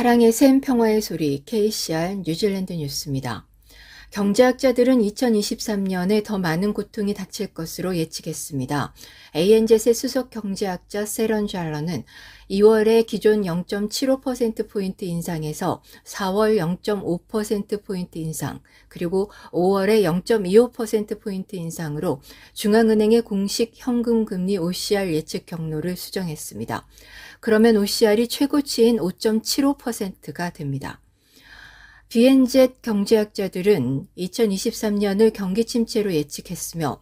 사랑의 샘 평화의 소리 KCR 뉴질랜드 뉴스입니다. 경제학자들은 2023년에 더 많은 고통이 닥칠 것으로 예측했습니다. ANZ의 수석 경제학자 세런 잘러는 2월에 기존 0.75%포인트 인상에서 4월 0.5%포인트 인상, 그리고 5월에 0.25%포인트 인상으로 중앙은행의 공식 현금 금리 OCR 예측 경로를 수정했습니다. 그러면 OCR이 최고치인 5.75%가 됩니다. BNZ 경제학자들은 2023년을 경기 침체로 예측했으며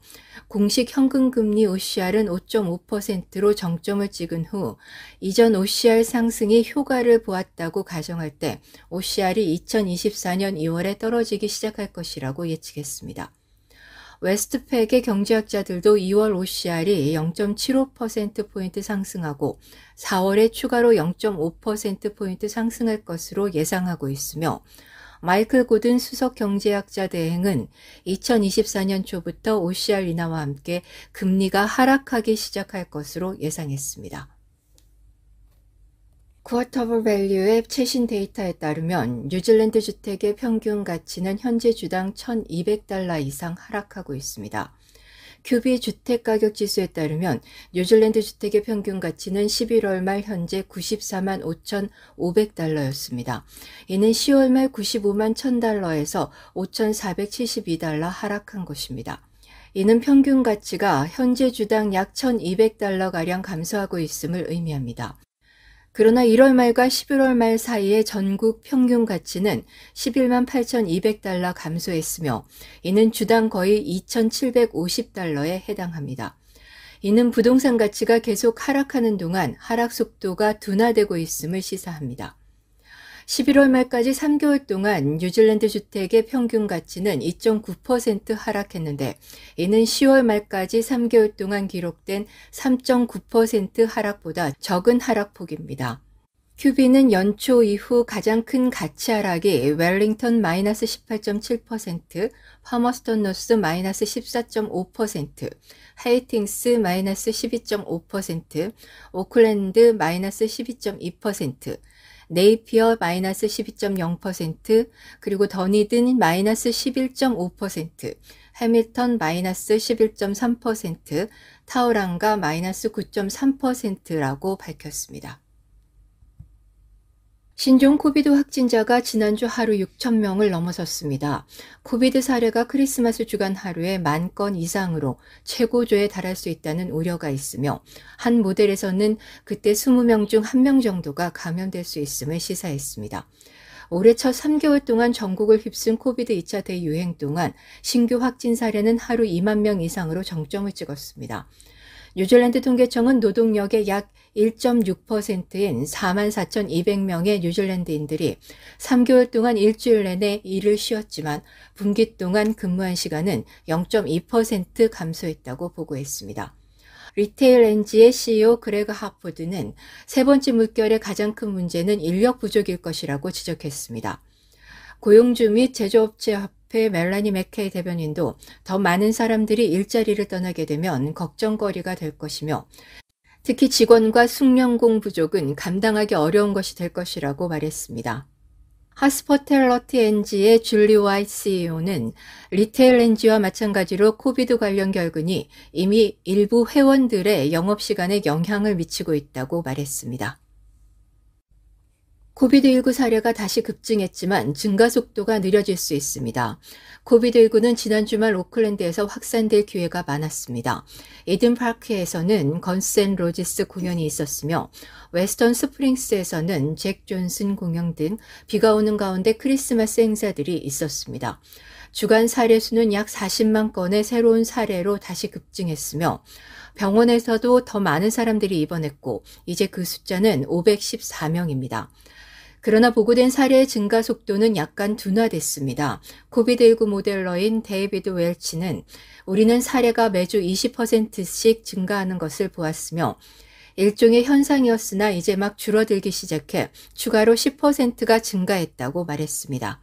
공식 현금 금리 OCR은 5.5%로 정점을 찍은 후 이전 OCR 상승이 효과를 보았다고 가정할 때 OCR이 2024년 2월에 떨어지기 시작할 것이라고 예측했습니다. 웨스트팩의 경제학자들도 2월 OCR이 0.75%포인트 상승하고 4월에 추가로 0.5%포인트 상승할 것으로 예상하고 있으며 마이클 고든 수석 경제학자 대행은 2024년 초부터 OCR 인하와 함께 금리가 하락하기 시작할 것으로 예상했습니다. 쿠어터블 밸류의 최신 데이터에 따르면 뉴질랜드 주택의 평균 가치는 현재 주당 1,200달러 이상 하락하고 있습니다. 큐비 주택가격 지수에 따르면 뉴질랜드 주택의 평균 가치는 11월 말 현재 94만 5,500달러였습니다. 이는 10월 말 95만 1,000달러에서 5,472달러 하락한 것입니다. 이는 평균 가치가 현재 주당 약 1,200달러가량 감소하고 있음을 의미합니다. 그러나 1월 말과 11월 말사이에 전국 평균 가치는 1 1 8,200달러 감소했으며 이는 주당 거의 2,750달러에 해당합니다. 이는 부동산 가치가 계속 하락하는 동안 하락 속도가 둔화되고 있음을 시사합니다. 11월 말까지 3개월 동안 뉴질랜드 주택의 평균 가치는 2.9% 하락했는데 이는 10월 말까지 3개월 동안 기록된 3.9% 하락보다 적은 하락폭입니다. 큐비는 연초 이후 가장 큰 가치 하락이 웰링턴 마이너스 18.7%, 파머스턴 노스 마이너스 14.5%, 하이팅스 마이너스 12.5%, 오클랜드 마이너스 12.2%, 네이피어 12.0%, 그리고 더니든 마 11.5%, 해밀턴 마이너스 11.3%, 타우랑가 마이너스 9.3%라고 밝혔습니다. 신종 코비드 확진자가 지난주 하루 6천명을 넘어섰습니다. 코비드 사례가 크리스마스 주간 하루에 만 건 이상으로 최고조에 달할 수 있다는 우려가 있으며 한 모델에서는 그때 20명 중 1명 정도가 감염될 수 있음을 시사했습니다. 올해 첫 3개월 동안 전국을 휩쓴 코비드 2차 대유행 동안 신규 확진 사례는 하루 2만 명 이상으로 정점을 찍었습니다. 뉴질랜드 통계청은 노동력의 약 1.6%인 44,200명의 뉴질랜드인들이 3개월 동안 일주일 내내 일을 쉬었지만 분기 동안 근무한 시간은 0.2% 감소했다고 보고했습니다. 리테일 엔지의 CEO 그레그 하포드는 세 번째 물결의 가장 큰 문제는 인력 부족일 것이라고 지적했습니다. 고용주 및 제조업체 합 협회 그 멜라니 맥케이 대변인도 더 많은 사람들이 일자리를 떠나게 되면 걱정거리가 될 것이며 특히 직원과 숙련공 부족은 감당하기 어려운 것이 될 것이라고 말했습니다. 하스퍼텔러티 엔지의 줄리 와이 CEO는 리테일 엔지와 마찬가지로 코비드 관련 결근이 이미 일부 회원들의 영업시간에 영향을 미치고 있다고 말했습니다. 코비드19 사례가 다시 급증했지만 증가 속도가 느려질 수 있습니다. 코비드19는 지난 주말 오클랜드에서 확산될 기회가 많았습니다. 에든파크에서는 건센 로지스 공연이 있었으며 웨스턴 스프링스에서는 잭 존슨 공연 등 비가 오는 가운데 크리스마스 행사들이 있었습니다. 주간 사례 수는 약 40만 건의 새로운 사례로 다시 급증했으며 병원에서도 더 많은 사람들이 입원했고 이제 그 숫자는 514명입니다. 그러나 보고된 사례의 증가 속도는 약간 둔화됐습니다. 코비드19 모델러인 데이비드 웰치는 우리는 사례가 매주 20%씩 증가하는 것을 보았으며 일종의 현상이었으나 이제 막 줄어들기 시작해 추가로 10%가 증가했다고 말했습니다.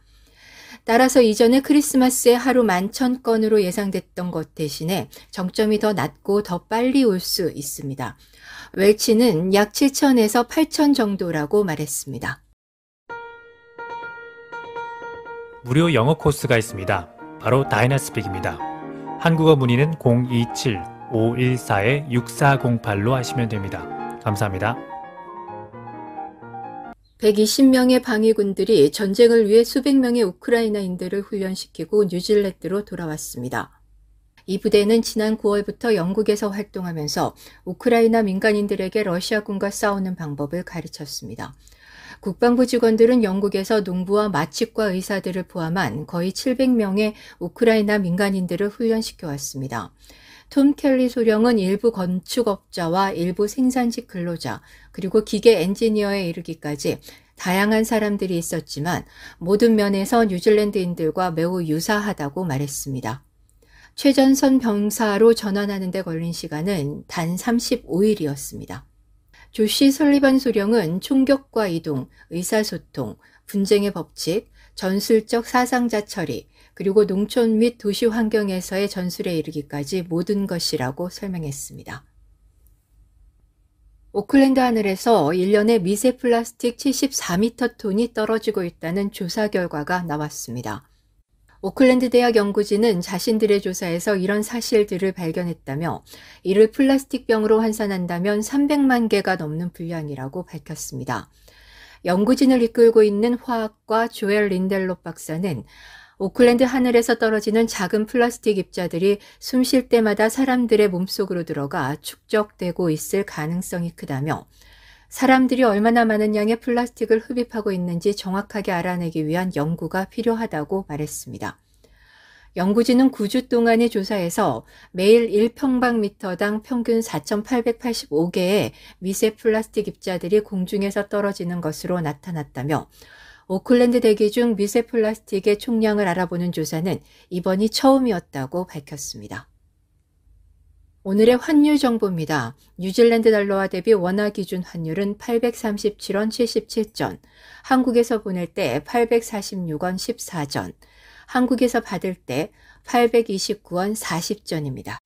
따라서 이전에 크리스마스에 하루 11,000건으로 예상됐던 것 대신에 정점이 더 낮고 더 빨리 올 수 있습니다. 웰치는 약 7,000에서 8,000 정도라고 말했습니다. 무료 영어 코스가 있습니다. 바로 다이나스픽입니다. 한국어 문의는 027-514-6408로 하시면 됩니다. 감사합니다. 120명의 방위군들이 전쟁을 위해 수백 명의 우크라이나인들을 훈련시키고 뉴질랜드로 돌아왔습니다. 이 부대는 지난 9월부터 영국에서 활동하면서 우크라이나 민간인들에게 러시아군과 싸우는 방법을 가르쳤습니다. 국방부 직원들은 영국에서 농부와 마취과 의사들을 포함한 거의 700명의 우크라이나 민간인들을 훈련시켜 왔습니다. 톰 켈리 소령은 일부 건축업자와 일부 생산직 근로자, 그리고 기계 엔지니어에 이르기까지 다양한 사람들이 있었지만 모든 면에서 뉴질랜드인들과 매우 유사하다고 말했습니다. 최전선 병사로 전환하는 데 걸린 시간은 단 35일이었습니다. 조시 설리반 소령은 총격과 이동, 의사소통, 분쟁의 법칙, 전술적 사상자 처리, 그리고 농촌 및 도시 환경에서의 전술에 이르기까지 모든 것이라고 설명했습니다. 오클랜드 하늘에서 1년에 미세 플라스틱 74m 톤이 떨어지고 있다는 조사 결과가 나왔습니다. 오클랜드 대학 연구진은 자신들의 조사에서 이런 사실들을 발견했다며 이를 플라스틱병으로 환산한다면 300만 개가 넘는 분량이라고 밝혔습니다. 연구진을 이끌고 있는 화학과 조엘 린델로 박사는 오클랜드 하늘에서 떨어지는 작은 플라스틱 입자들이 숨 쉴 때마다 사람들의 몸속으로 들어가 축적되고 있을 가능성이 크다며 사람들이 얼마나 많은 양의 플라스틱을 흡입하고 있는지 정확하게 알아내기 위한 연구가 필요하다고 말했습니다. 연구진은 9주 동안의 조사에서 매일 1평방미터당 평균 4,885개의 미세 플라스틱 입자들이 공중에서 떨어지는 것으로 나타났다며 오클랜드 대기 중 미세 플라스틱의 총량을 알아보는 조사는 이번이 처음이었다고 밝혔습니다. 오늘의 환율 정보입니다. 뉴질랜드 달러와 대비 원화 기준 환율은 837원 77전, 한국에서 보낼 때 846원 14전, 한국에서 받을 때 829원 40전입니다.